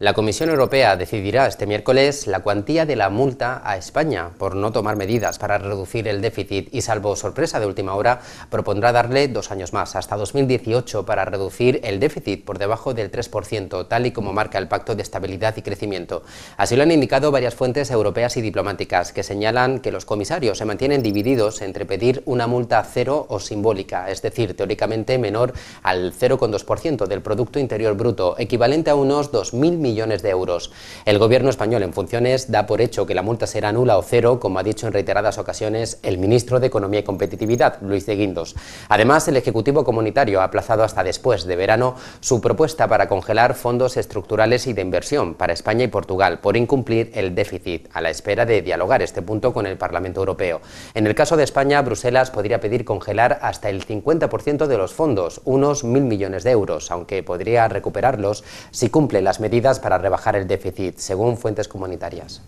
La Comisión Europea decidirá este miércoles la cuantía de la multa a España por no tomar medidas para reducir el déficit y, salvo sorpresa de última hora, propondrá darle dos años más, hasta 2018, para reducir el déficit por debajo del 3%, tal y como marca el Pacto de Estabilidad y Crecimiento. Así lo han indicado varias fuentes europeas y diplomáticas, que señalan que los comisarios se mantienen divididos entre pedir una multa cero o simbólica, es decir, teóricamente menor al 0,2% del Producto Interior Bruto, equivalente a unos 2.000 millones millones de euros. El gobierno español en funciones da por hecho que la multa será nula o cero, como ha dicho en reiteradas ocasiones el ministro de Economía y Competitividad, Luis de Guindos. Además, el Ejecutivo Comunitario ha aplazado hasta después de verano su propuesta para congelar fondos estructurales y de inversión para España y Portugal por incumplir el déficit, a la espera de dialogar este punto con el Parlamento Europeo. En el caso de España, Bruselas podría pedir congelar hasta el 50% de los fondos, unos mil millones de euros, aunque podría recuperarlos si cumple las medidas para rebajar el déficit, según fuentes comunitarias.